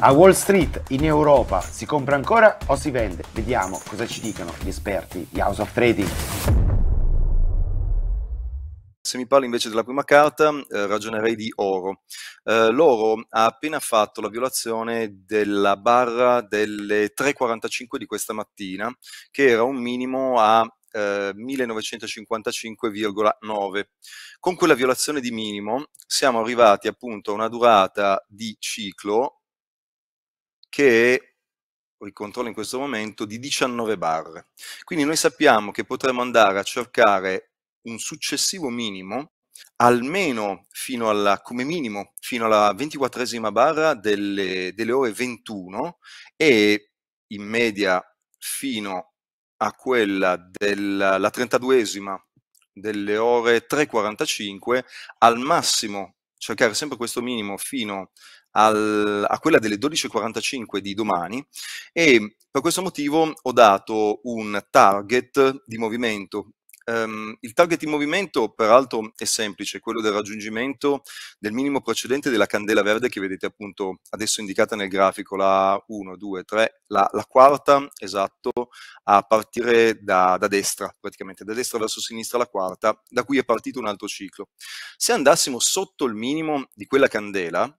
A Wall Street in Europa si compra ancora o si vende? Vediamo cosa ci dicono gli esperti di House of Trading. Se mi parli invece della prima carta, eh, ragionerei di oro. Eh, L'oro ha appena fatto la violazione della barra delle 3.45 di questa mattina, che era un minimo a eh, 1955,9. Con quella violazione di minimo siamo arrivati appunto a una durata di ciclo che è ho il controllo in questo momento, di 19 barre. Quindi noi sappiamo che potremo andare a cercare un successivo minimo, almeno fino alla, come minimo, fino alla 24esima barra delle, delle ore 21 e in media fino a quella della 32esima delle ore 3.45, al massimo cercare sempre questo minimo fino a al, a quella delle 12.45 di domani e per questo motivo ho dato un target di movimento Um, il target di movimento, peraltro, è semplice, quello del raggiungimento del minimo precedente della candela verde che vedete appunto adesso indicata nel grafico, la 1, 2, 3, la, la quarta, esatto, a partire da, da, destra, praticamente da destra verso sinistra la quarta, da cui è partito un altro ciclo. Se andassimo sotto il minimo di quella candela,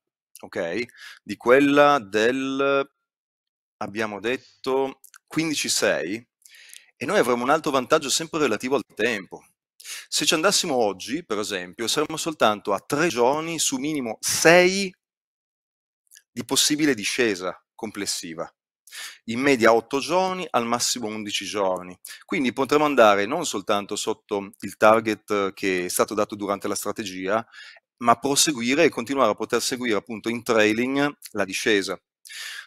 ok? Di quella del, abbiamo detto, 15-6 e noi avremo un altro vantaggio sempre relativo al tempo. Se ci andassimo oggi, per esempio, saremmo soltanto a tre giorni su minimo 6 di possibile discesa complessiva. In media 8 giorni, al massimo 11 giorni. Quindi potremo andare non soltanto sotto il target che è stato dato durante la strategia, ma proseguire e continuare a poter seguire appunto in trailing la discesa.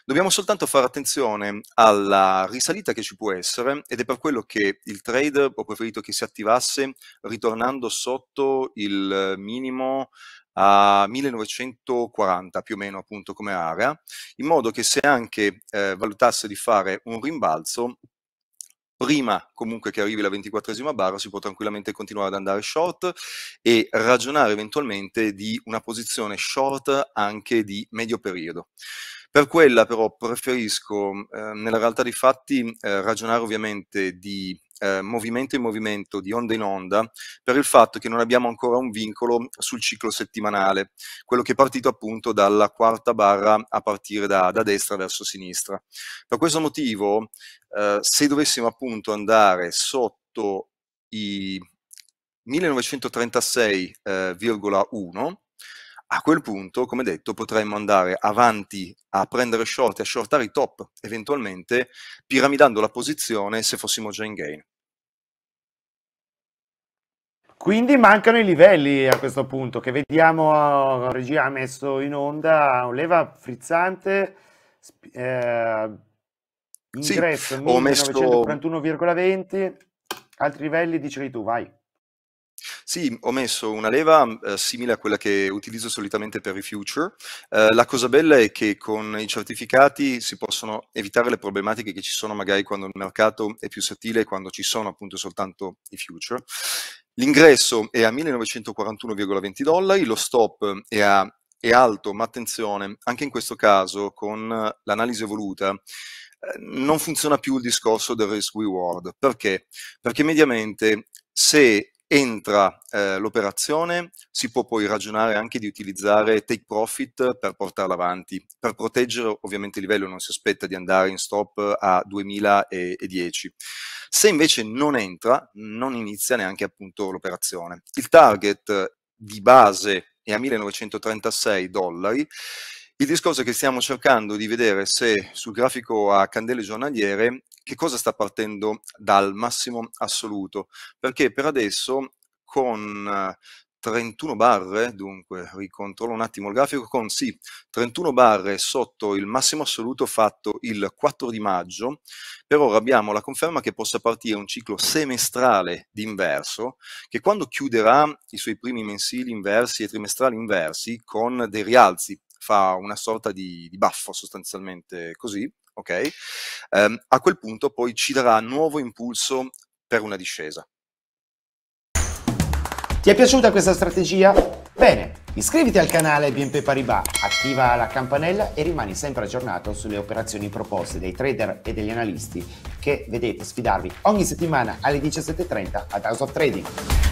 Dobbiamo soltanto fare attenzione alla risalita che ci può essere ed è per quello che il trade ho preferito che si attivasse ritornando sotto il minimo a 1940 più o meno appunto come area, in modo che se anche eh, valutasse di fare un rimbalzo prima comunque che arrivi la ventiquattresima barra si può tranquillamente continuare ad andare short e ragionare eventualmente di una posizione short anche di medio periodo. Per quella però preferisco eh, nella realtà dei fatti eh, ragionare ovviamente di eh, movimento in movimento, di onda in onda, per il fatto che non abbiamo ancora un vincolo sul ciclo settimanale, quello che è partito appunto dalla quarta barra a partire da, da destra verso sinistra. Per questo motivo, eh, se dovessimo appunto andare sotto i 1936,1 a quel punto, come detto, potremmo andare avanti a prendere short e a shortare i top, eventualmente piramidando la posizione se fossimo già in gain. Quindi mancano i livelli a questo punto, che vediamo, regia ha messo in onda un leva frizzante, eh, ingresso sì, 1941,20, messo... altri livelli diceli tu, vai. Sì, ho messo una leva mm, eh, simile a quella che utilizzo solitamente per i future. Eh, la cosa bella è che con i certificati si possono evitare le problematiche che ci sono magari quando il mercato è più sottile, quando ci sono appunto soltanto i future. L'ingresso è a 1941,20 dollari, lo stop è a è alto, ma attenzione, anche in questo caso con l'analisi evoluta eh, non funziona più il discorso del risk reward. Perché? Perché mediamente se entra eh, l'operazione, si può poi ragionare anche di utilizzare take profit per portarla avanti. Per proteggere ovviamente il livello non si aspetta di andare in stop a 2010. Se invece non entra, non inizia neanche appunto l'operazione. Il target di base è a 1936 dollari il discorso è che stiamo cercando di vedere se sul grafico a candele giornaliere che cosa sta partendo dal massimo assoluto, perché per adesso con 31 eh, barre, dunque ricontrollo un attimo il grafico, con sì, 31 barre sotto il massimo assoluto fatto il 4 di maggio, per ora abbiamo la conferma che possa partire un ciclo semestrale di inverso, che quando chiuderà i suoi primi mensili inversi e trimestrali inversi con dei rialzi fa una sorta di, di buffo sostanzialmente così, ok? Um, a quel punto poi ci darà nuovo impulso per una discesa. Ti è piaciuta questa strategia? Bene, iscriviti al canale BNP Paribas, attiva la campanella e rimani sempre aggiornato sulle operazioni proposte dai trader e degli analisti che vedete sfidarvi ogni settimana alle 17.30 ad House of Trading.